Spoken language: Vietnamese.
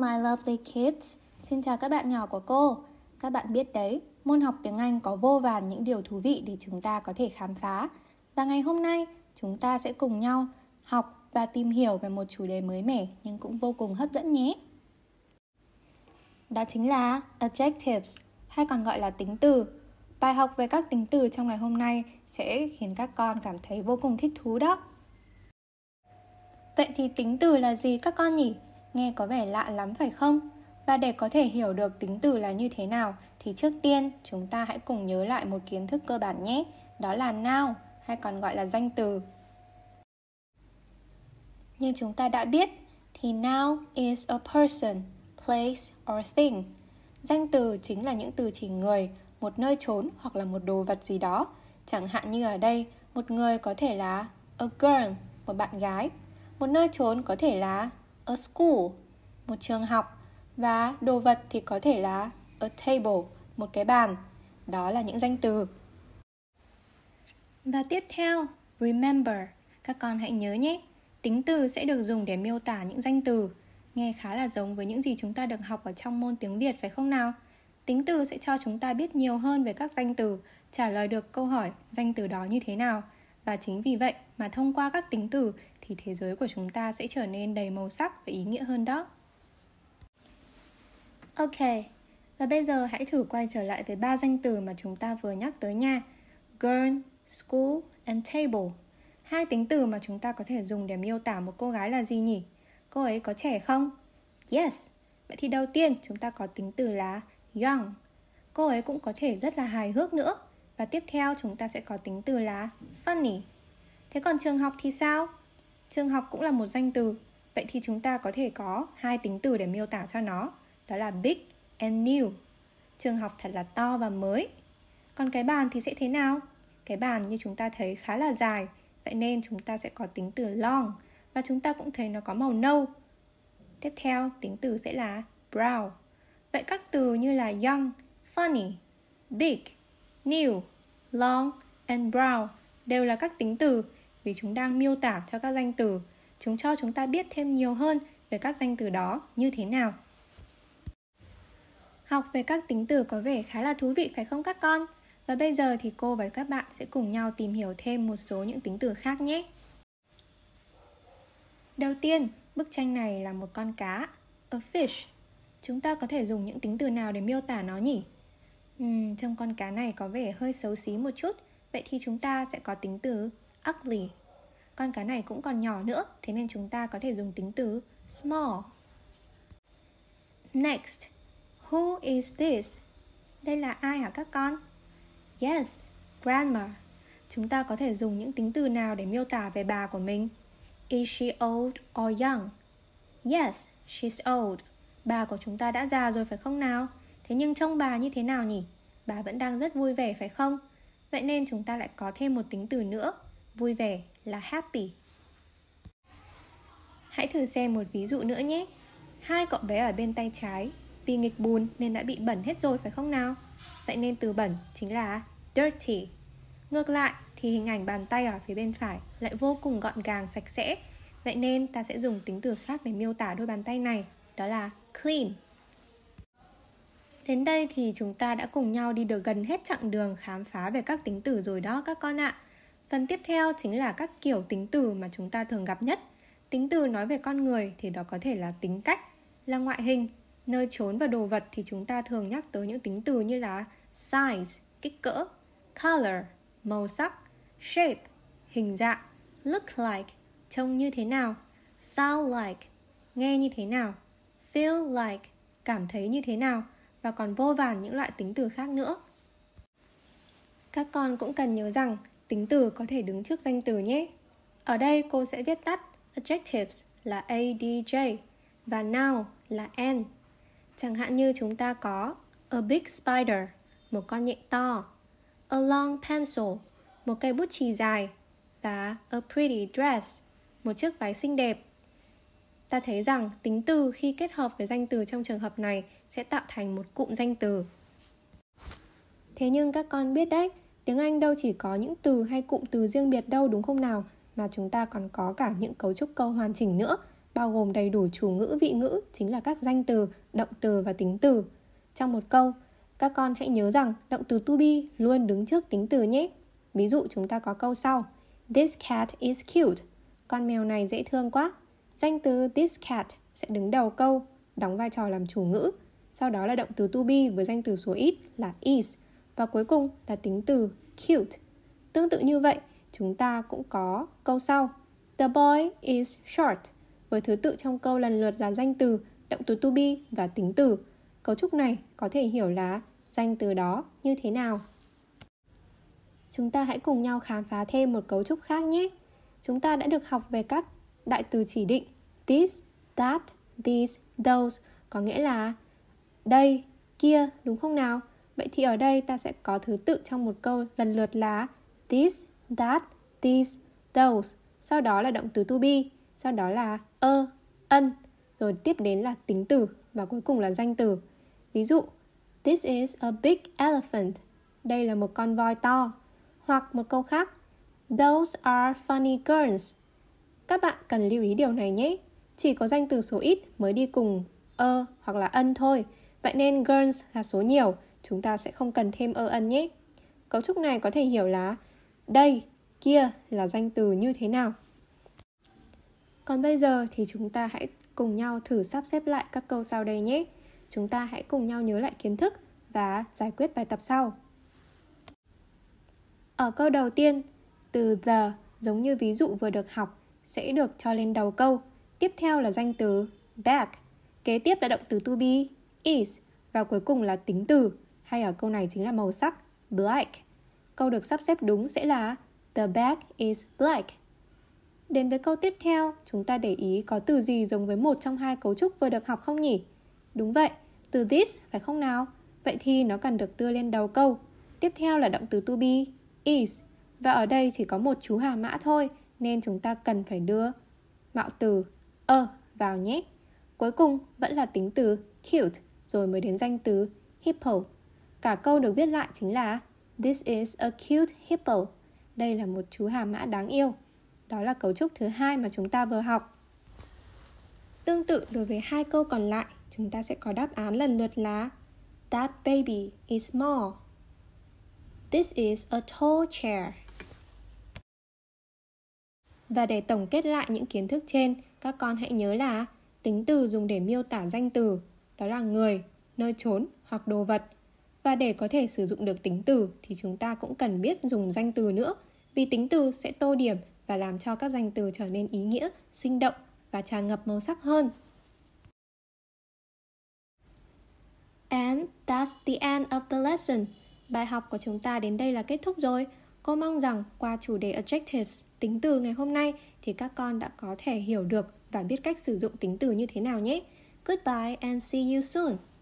my lovely kids. Xin chào các bạn nhỏ của cô. Các bạn biết đấy, môn học tiếng Anh có vô vàn những điều thú vị để chúng ta có thể khám phá. Và ngày hôm nay, chúng ta sẽ cùng nhau học và tìm hiểu về một chủ đề mới mẻ nhưng cũng vô cùng hấp dẫn nhé. Đó chính là adjectives hay còn gọi là tính từ. Bài học về các tính từ trong ngày hôm nay sẽ khiến các con cảm thấy vô cùng thích thú đó. Vậy thì tính từ là gì các con nhỉ? nghe có vẻ lạ lắm phải không? Và để có thể hiểu được tính từ là như thế nào thì trước tiên chúng ta hãy cùng nhớ lại một kiến thức cơ bản nhé, đó là now hay còn gọi là danh từ. Như chúng ta đã biết thì now is a person, place or thing. Danh từ chính là những từ chỉ người, một nơi trốn hoặc là một đồ vật gì đó. Chẳng hạn như ở đây, một người có thể là a girl, một bạn gái. Một nơi trốn có thể là a school, một trường học và đồ vật thì có thể là a table, một cái bàn. Đó là những danh từ. Và tiếp theo, remember, các con hãy nhớ nhé. Tính từ sẽ được dùng để miêu tả những danh từ. Nghe khá là giống với những gì chúng ta được học ở trong môn tiếng Việt phải không nào? Tính từ sẽ cho chúng ta biết nhiều hơn về các danh từ, trả lời được câu hỏi danh từ đó như thế nào. Và chính vì vậy mà thông qua các tính từ thì thế giới của chúng ta sẽ trở nên đầy màu sắc và ý nghĩa hơn đó. Ok, và bây giờ hãy thử quay trở lại với ba danh từ mà chúng ta vừa nhắc tới nha. Girl, school and table. Hai tính từ mà chúng ta có thể dùng để miêu tả một cô gái là gì nhỉ? Cô ấy có trẻ không? Yes. Vậy thì đầu tiên chúng ta có tính từ là young. Cô ấy cũng có thể rất là hài hước nữa. Và tiếp theo chúng ta sẽ có tính từ là funny. Thế còn trường học thì sao? Trường học cũng là một danh từ, vậy thì chúng ta có thể có hai tính từ để miêu tả cho nó, đó là big and new. Trường học thật là to và mới. Còn cái bàn thì sẽ thế nào? Cái bàn như chúng ta thấy khá là dài, vậy nên chúng ta sẽ có tính từ long và chúng ta cũng thấy nó có màu nâu. Tiếp theo, tính từ sẽ là brown. Vậy các từ như là young, funny, big, new, long and brown đều là các tính từ vì chúng đang miêu tả cho các danh từ. Chúng cho chúng ta biết thêm nhiều hơn về các danh từ đó như thế nào. Học về các tính từ có vẻ khá là thú vị phải không các con? Và bây giờ thì cô và các bạn sẽ cùng nhau tìm hiểu thêm một số những tính từ khác nhé. Đầu tiên, bức tranh này là một con cá, a fish. Chúng ta có thể dùng những tính từ nào để miêu tả nó nhỉ? Uhm, trông con cá này có vẻ hơi xấu xí một chút, vậy thì chúng ta sẽ có tính từ ugly. Con cá này cũng còn nhỏ nữa, thế nên chúng ta có thể dùng tính từ small. Next, who is this? Đây là ai hả các con? Yes, grandma. Chúng ta có thể dùng những tính từ nào để miêu tả về bà của mình? Is she old or young? Yes, she's old. Bà của chúng ta đã già rồi phải không nào? Thế nhưng trông bà như thế nào nhỉ? Bà vẫn đang rất vui vẻ phải không? Vậy nên chúng ta lại có thêm một tính từ nữa vui vẻ là happy. Hãy thử xem một ví dụ nữa nhé. Hai cậu bé ở bên tay trái vì nghịch bùn nên đã bị bẩn hết rồi phải không nào? Vậy nên từ bẩn chính là dirty. Ngược lại thì hình ảnh bàn tay ở phía bên phải lại vô cùng gọn gàng sạch sẽ. Vậy nên ta sẽ dùng tính từ khác để miêu tả đôi bàn tay này, đó là clean. Đến đây thì chúng ta đã cùng nhau đi được gần hết chặng đường khám phá về các tính từ rồi đó các con ạ. À. Phần tiếp theo chính là các kiểu tính từ mà chúng ta thường gặp nhất. Tính từ nói về con người thì đó có thể là tính cách, là ngoại hình, nơi trốn và đồ vật thì chúng ta thường nhắc tới những tính từ như là size, kích cỡ, color, màu sắc, shape, hình dạng, look like, trông như thế nào, sound like, nghe như thế nào, feel like, cảm thấy như thế nào và còn vô vàn những loại tính từ khác nữa. Các con cũng cần nhớ rằng tính từ có thể đứng trước danh từ nhé. Ở đây cô sẽ viết tắt adjectives là adj và noun là n. Chẳng hạn như chúng ta có a big spider, một con nhện to, a long pencil, một cây bút chì dài và a pretty dress, một chiếc váy xinh đẹp. Ta thấy rằng tính từ khi kết hợp với danh từ trong trường hợp này sẽ tạo thành một cụm danh từ. Thế nhưng các con biết đấy, Tiếng Anh đâu chỉ có những từ hay cụm từ riêng biệt đâu đúng không nào, mà chúng ta còn có cả những cấu trúc câu hoàn chỉnh nữa, bao gồm đầy đủ chủ ngữ, vị ngữ, chính là các danh từ, động từ và tính từ. Trong một câu, các con hãy nhớ rằng động từ to be luôn đứng trước tính từ nhé. Ví dụ chúng ta có câu sau This cat is cute. Con mèo này dễ thương quá. Danh từ this cat sẽ đứng đầu câu, đóng vai trò làm chủ ngữ. Sau đó là động từ to be với danh từ số ít là is và cuối cùng là tính từ cute. Tương tự như vậy, chúng ta cũng có câu sau The boy is short với thứ tự trong câu lần lượt là danh từ, động từ to be và tính từ. Cấu trúc này có thể hiểu là danh từ đó như thế nào. Chúng ta hãy cùng nhau khám phá thêm một cấu trúc khác nhé. Chúng ta đã được học về các đại từ chỉ định this, that, these, those có nghĩa là đây, kia đúng không nào? Vậy thì ở đây ta sẽ có thứ tự trong một câu lần lượt là this, that, these, those, sau đó là động từ to be, sau đó là a, an, rồi tiếp đến là tính từ và cuối cùng là danh từ. Ví dụ, this is a big elephant. Đây là một con voi to. Hoặc một câu khác, those are funny girls. Các bạn cần lưu ý điều này nhé. Chỉ có danh từ số ít mới đi cùng a hoặc là an thôi. Vậy nên girls là số nhiều, chúng ta sẽ không cần thêm ơ ân nhé. Cấu trúc này có thể hiểu là đây, kia là danh từ như thế nào. Còn bây giờ thì chúng ta hãy cùng nhau thử sắp xếp lại các câu sau đây nhé. Chúng ta hãy cùng nhau nhớ lại kiến thức và giải quyết bài tập sau. Ở câu đầu tiên, từ the giống như ví dụ vừa được học sẽ được cho lên đầu câu. Tiếp theo là danh từ back, kế tiếp là động từ to be, is và cuối cùng là tính từ hay ở câu này chính là màu sắc, black. Câu được sắp xếp đúng sẽ là The bag is black. Đến với câu tiếp theo, chúng ta để ý có từ gì giống với một trong hai cấu trúc vừa được học không nhỉ? Đúng vậy, từ this phải không nào? Vậy thì nó cần được đưa lên đầu câu. Tiếp theo là động từ to be, is. Và ở đây chỉ có một chú hà mã thôi, nên chúng ta cần phải đưa mạo từ a vào nhé. Cuối cùng vẫn là tính từ cute rồi mới đến danh từ hippo Cả câu được viết lại chính là This is a cute hippo. Đây là một chú hà mã đáng yêu. Đó là cấu trúc thứ hai mà chúng ta vừa học. Tương tự đối với hai câu còn lại, chúng ta sẽ có đáp án lần lượt là That baby is small. This is a tall chair. Và để tổng kết lại những kiến thức trên, các con hãy nhớ là tính từ dùng để miêu tả danh từ, đó là người, nơi trốn hoặc đồ vật – và để có thể sử dụng được tính từ thì chúng ta cũng cần biết dùng danh từ nữa, vì tính từ sẽ tô điểm và làm cho các danh từ trở nên ý nghĩa, sinh động và tràn ngập màu sắc hơn. And that's the end of the lesson. Bài học của chúng ta đến đây là kết thúc rồi. Cô mong rằng qua chủ đề adjectives, tính từ ngày hôm nay thì các con đã có thể hiểu được và biết cách sử dụng tính từ như thế nào nhé. Goodbye and see you soon.